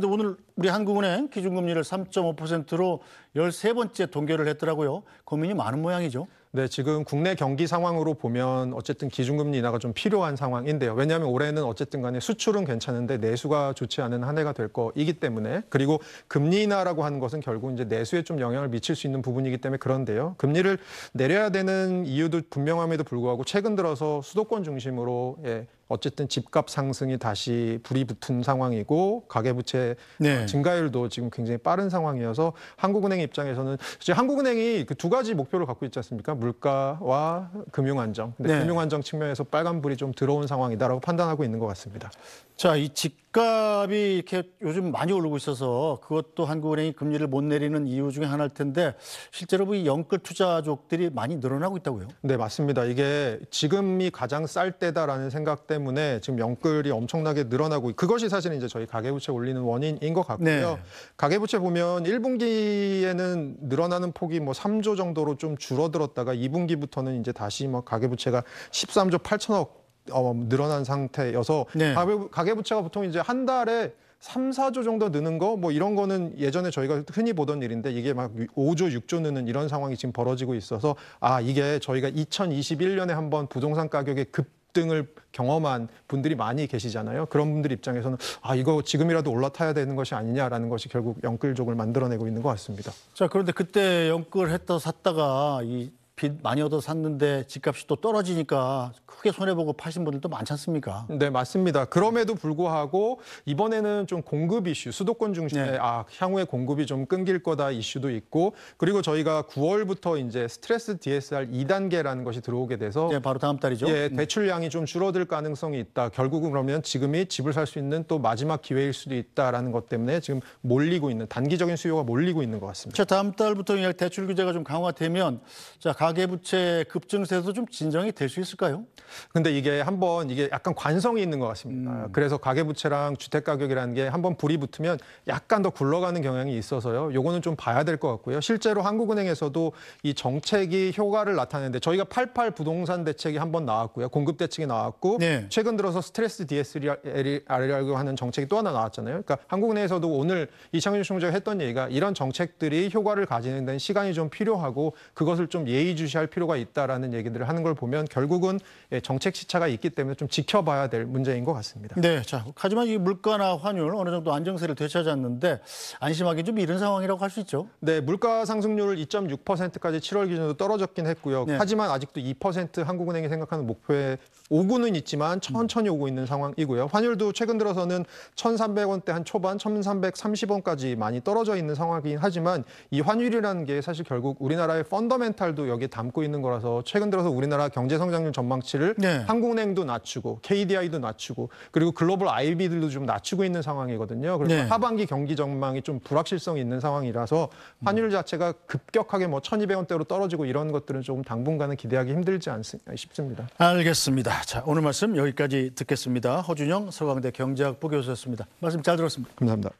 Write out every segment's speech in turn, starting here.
그런데 오늘 우리 한국은행 기준금리를 3.5%로 13번째 동결을 했더라고요. 고민이 많은 모양이죠. 네, 지금 국내 경기 상황으로 보면 어쨌든 기준금리 인하가 좀 필요한 상황인데요. 왜냐하면 올해는 어쨌든 간에 수출은 괜찮은데 내수가 좋지 않은 한 해가 될 거이기 때문에 그리고 금리 인하라고 하는 것은 결국 이제 내수에 좀 영향을 미칠 수 있는 부분이기 때문에 그런데요. 금리를 내려야 되는 이유도 분명함에도 불구하고 최근 들어서 수도권 중심으로 예, 어쨌든 집값 상승이 다시 불이 붙은 상황이고 가계부채 네. 네. 증가율도 지금 굉장히 빠른 상황이어서 한국은행 입장에서는 이제 한국은행이 그 두 가지 목표를 갖고 있지 않습니까? 물가와 금융 안정. 근데 네. 금융 안정 측면에서 빨간불이 좀 들어온 상황이다라고 판단하고 있는 것 같습니다. 자, 이 직, 집값이 이렇게 요즘 많이 오르고 있어서 그것도 한국은행이 금리를 못 내리는 이유 중에 하나일 텐데 실제로 뭐 이 영끌 투자족들이 많이 늘어나고 있다고요? 네, 맞습니다. 이게 지금이 가장 쌀 때다라는 생각 때문에 지금 영끌이 엄청나게 늘어나고 그것이 사실은 이제 저희 가계부채 올리는 원인인 것 같고요. 네. 가계부채 보면 1분기에는 늘어나는 폭이 뭐 3조 정도로 좀 줄어들었다가 2분기부터는 이제 다시 뭐 가계부채가 13조 8천억 어, 늘어난 상태여서 네. 가계, 가계부채가 보통 이제 한 달에 3, 4조 정도 느는 거 뭐 이런 거는 예전에 저희가 흔히 보던 일인데 이게 막 5조, 6조 느는 이런 상황이 지금 벌어지고 있어서 아 이게 저희가 2021년에 한번 부동산 가격의 급등을 경험한 분들이 많이 계시잖아요. 그런 분들 입장에서는 아 이거 지금이라도 올라타야 되는 것이 아니냐라는 것이 결국 연끌족을 만들어내고 있는 것 같습니다. 자 그런데 그때 연끌했다 샀다가 이빚 많이 얻어 샀는데 집값이 또 떨어지니까 크게 손해보고 파신 분들도 많지 않습니까? 네, 맞습니다. 그럼에도 불구하고 이번에는 좀 공급 이슈, 수도권 중심의 네. 아, 향후에 공급이 좀 끊길 거다 이슈도 있고 그리고 저희가 9월부터 이제 스트레스 DSR 2단계라는 것이 들어오게 돼서 네, 바로 다음 달이죠. 예, 음. 대출량이 좀 줄어들 가능성이 있다. 결국은 그러면 지금이 집을 살 수 있는 또 마지막 기회일 수도 있다라는 것 때문에 지금 몰리고 있는 단기적인 수요가 몰리고 있는 것 같습니다. 자, 다음 달부터 대출 규제가 좀 강화되면 자, 가 가계부채 급증세도 좀 진정이 될 수 있을까요? 근데 이게 한번 이게 약간 관성이 있는 것 같습니다. 음. 그래서 가계부채랑 주택가격이라는 게 한번 불이 붙으면 약간 더 굴러가는 경향이 있어서요. 요거는 좀 봐야 될 것 같고요. 실제로 한국은행에서도 이 정책이 효과를 나타내는데 저희가 88 부동산 대책이 한번 나왔고요. 공급 대책이 나왔고 네. 최근 들어서 스트레스 DSR이라고 하는 정책이 또 하나 나왔잖아요. 그러니까 한국은행에서도 오늘 이창윤 총재가 했던 얘기가 이런 정책들이 효과를 가지는 데는 시간이 좀 필요하고 그것을 좀 예의 주시할 필요가 있다라는 얘기들을 하는 걸 보면 결국은 예, 정책 시차가 있기 때문에 좀 지켜봐야 될 문제인 것 같습니다. 네, 자 하지만 이 물가나 환율 어느 정도 안정세를 되찾았는데 안심하기 좀 이른 상황이라고 할 수 있죠. 네, 물가 상승률 2.6%까지 7월 기준으로 떨어졌긴 했고요. 네. 하지만 아직도 2% 한국은행이 생각하는 목표에 오고는 있지만 천천히 오고 있는 상황이고요. 환율도 최근 들어서는 1,300원대 한 초반, 1,330원까지 많이 떨어져 있는 상황이긴 하지만 이 환율이라는 게 사실 결국 우리나라의 펀더멘탈도 여기에 담고 있는 거라서 최근 들어서 우리나라 경제 성장률 전망치를 네. 한국은행도 낮추고 KDI도 낮추고 그리고 글로벌 IB들도 좀 낮추고 있는 상황이거든요. 그래서 네. 하반기 경기 전망이 좀 불확실성이 있는 상황이라서 음. 환율 자체가 급격하게 뭐 1,200원대로 떨어지고 이런 것들은 조금 당분간은 기대하기 힘들지 않습니까 아, 싶습니다. 알겠습니다. 자, 오늘 말씀 여기까지 듣겠습니다. 허준영 서강대 경제학부 교수였습니다. 말씀 잘 들었습니다. 감사합니다.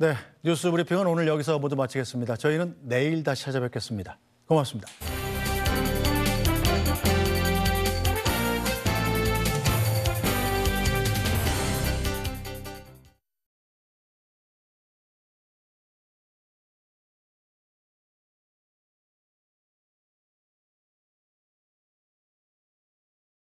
네, 뉴스 브리핑은 오늘 여기서 모두 마치겠습니다. 저희는 내일 다시 찾아뵙겠습니다. 고맙습니다.